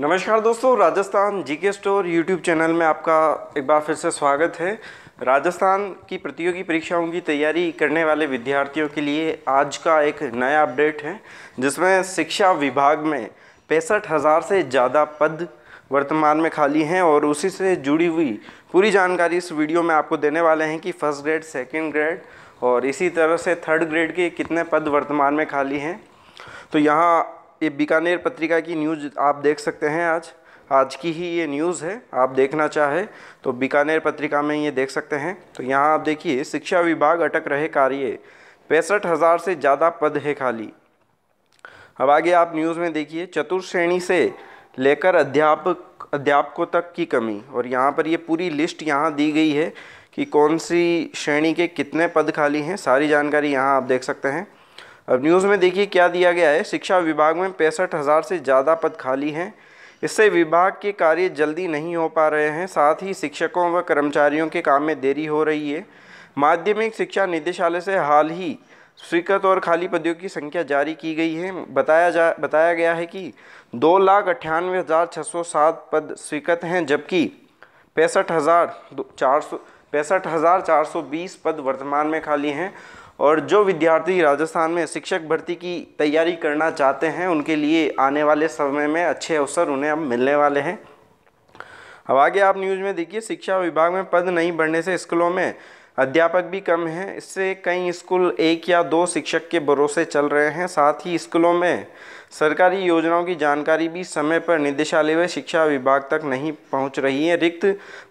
नमस्कार दोस्तों Rajasthan GK store YouTube channel में आपका एक बार फिर से स्वागत है राजस्थान की प्रतियोगी परीक्षाओं की तैयारी करने वाले विद्यार्थियों के लिए आज का एक नया अपडेट है जिसमें शिक्षा विभाग में पैंसठ हज़ार से ज़्यादा पद वर्तमान में खाली हैं और उसी से जुड़ी हुई पूरी जानकारी इस वीडियो में आपको देने वाले हैं कि फर्स्ट ग्रेड सेकेंड ग्रेड और इसी तरह से थर्ड ग्रेड के कितने पद वर्तमान में खाली हैं तो यहाँ ये बीकानेर पत्रिका की न्यूज़ आप देख सकते हैं आज आज की ही ये न्यूज़ है आप देखना चाहे तो बीकानेर पत्रिका में ये देख सकते हैं तो यहाँ आप देखिए शिक्षा विभाग अटक रहे कार्य पैंसठ हज़ार से ज़्यादा पद है खाली अब आगे आप न्यूज़ में देखिए चतुर श्रेणी से लेकर अध्यापक अध्यापकों तक की कमी और यहाँ पर ये पूरी लिस्ट यहाँ दी गई है कि कौन सी श्रेणी के कितने पद खाली हैं सारी जानकारी यहाँ आप देख सकते हैं अब न्यूज़ में देखिए क्या दिया गया है शिक्षा विभाग में पैंसठ हज़ार से ज़्यादा पद खाली हैं इससे विभाग के कार्य जल्दी नहीं हो पा रहे हैं साथ ही शिक्षकों व कर्मचारियों के काम में देरी हो रही है माध्यमिक शिक्षा निदेशालय से हाल ही स्वीकृत और खाली पदों की संख्या जारी की गई है बताया जा बताया गया है कि दो लाख अट्ठानवे हज़ार छः सौ सात पद स्वीकृत हैं जबकि पैंसठ हज़ार चार सौ पैंसठ हज़ार चार सौ बीस पद वर्तमान में खाली हैं और जो विद्यार्थी राजस्थान में शिक्षक भर्ती की तैयारी करना चाहते हैं उनके लिए आने वाले समय में अच्छे अवसर उन्हें अब मिलने वाले हैं अब आगे आप न्यूज़ में देखिए शिक्षा विभाग में पद नहीं बढ़ने से स्कूलों में अध्यापक भी कम हैं इससे कई स्कूल एक या दो शिक्षक के भरोसे चल रहे हैं साथ ही स्कूलों में सरकारी योजनाओं की जानकारी भी समय पर निदेशालय व शिक्षा विभाग तक नहीं पहुंच रही है रिक्त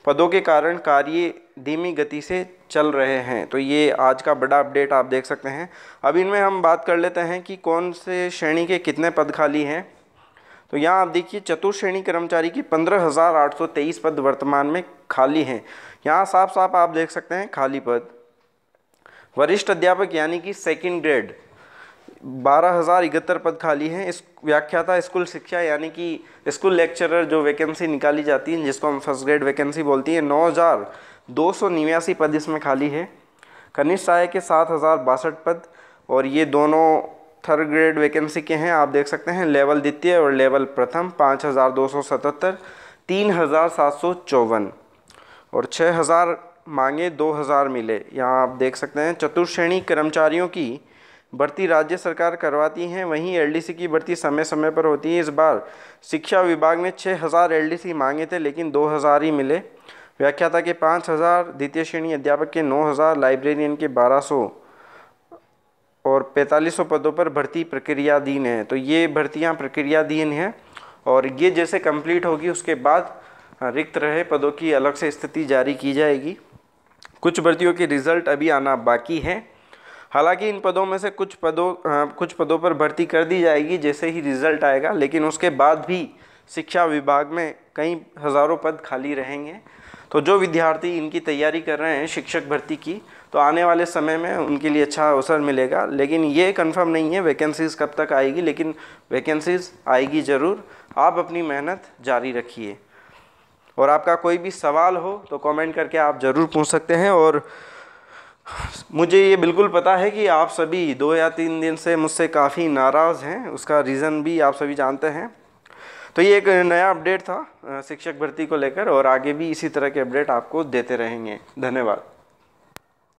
पदों के कारण कार्य धीमी गति से चल रहे हैं तो ये आज का बड़ा अपडेट आप देख सकते हैं अब इनमें हम बात कर लेते हैं कि कौन से श्रेणी के कितने पद खाली हैं तो यहाँ आप देखिए चतुर्श्रेणी कर्मचारी की पंद्रह हज़ार आठ सौ तेईस पद वर्तमान में खाली हैं यहाँ साफ साफ आप देख सकते हैं खाली पद वरिष्ठ अध्यापक यानी कि सेकेंड ग्रेड बारह हज़ार इकहत्तर पद खाली हैं इस व्याख्याता स्कूल शिक्षा यानी कि स्कूल लेक्चरर जो वैकेंसी निकाली जाती है जिसको हम फर्स्ट ग्रेड वैकेंसी बोलती हैं नौ हज़ार दो सौ निवासी पद इसमें खाली है कनिष्ठ सहायक के सात हज़ार बासठ पद और ये दोनों थर्ड ग्रेड वैकेंसी के हैं आप देख सकते हैं लेवल द्वितीय और लेवल प्रथम पाँच हज़ार दो सौ सतहत्तर तीन हज़ार सात सौ चौवन और छः हज़ार मांगे दो हज़ार मिले यहाँ आप देख सकते हैं चतुर्श्रेणी कर्मचारियों की भर्ती राज्य सरकार करवाती हैं वहीं एलडीसी की भर्ती समय समय पर होती है इस बार शिक्षा विभाग ने छः हज़ार एल मांगे थे लेकिन दो हज़ार ही मिले व्याख्याता के हज़ार द्वितीय श्रेणी अध्यापक के नौ हज़ार लाइब्रेरियन के बारह सौ और 4500 पदों पर भर्ती प्रक्रियाधीन है तो ये भर्तियाँ प्रक्रियाधीन हैं और ये जैसे कंप्लीट होगी उसके बाद हाँ, रिक्त रहे पदों की अलग से स्थिति जारी की जाएगी कुछ भर्तियों के रिज़ल्ट अभी आना बाकी है हालांकि इन पदों में से कुछ पदों आ, हाँ, कुछ पदों पर भर्ती कर दी जाएगी जैसे ही रिज़ल्ट आएगा लेकिन उसके बाद भी शिक्षा विभाग में कई हज़ारों पद खाली रहेंगे तो जो विद्यार्थी इनकी तैयारी कर रहे हैं शिक्षक भर्ती की तो आने वाले समय में उनके लिए अच्छा अवसर मिलेगा लेकिन ये कंफर्म नहीं है वैकेंसीज़ कब तक आएगी लेकिन वैकेंसीज़ आएगी ज़रूर आप अपनी मेहनत जारी रखिए और आपका कोई भी सवाल हो तो कमेंट करके आप ज़रूर पूछ सकते हैं और मुझे ये बिल्कुल पता है कि आप सभी दो या तीन दिन से मुझसे काफ़ी नाराज़ हैं उसका रीज़न भी आप सभी जानते हैं तो ये एक नया अपडेट था शिक्षक भर्ती को लेकर और आगे भी इसी तरह के अपडेट आपको देते रहेंगे धन्यवाद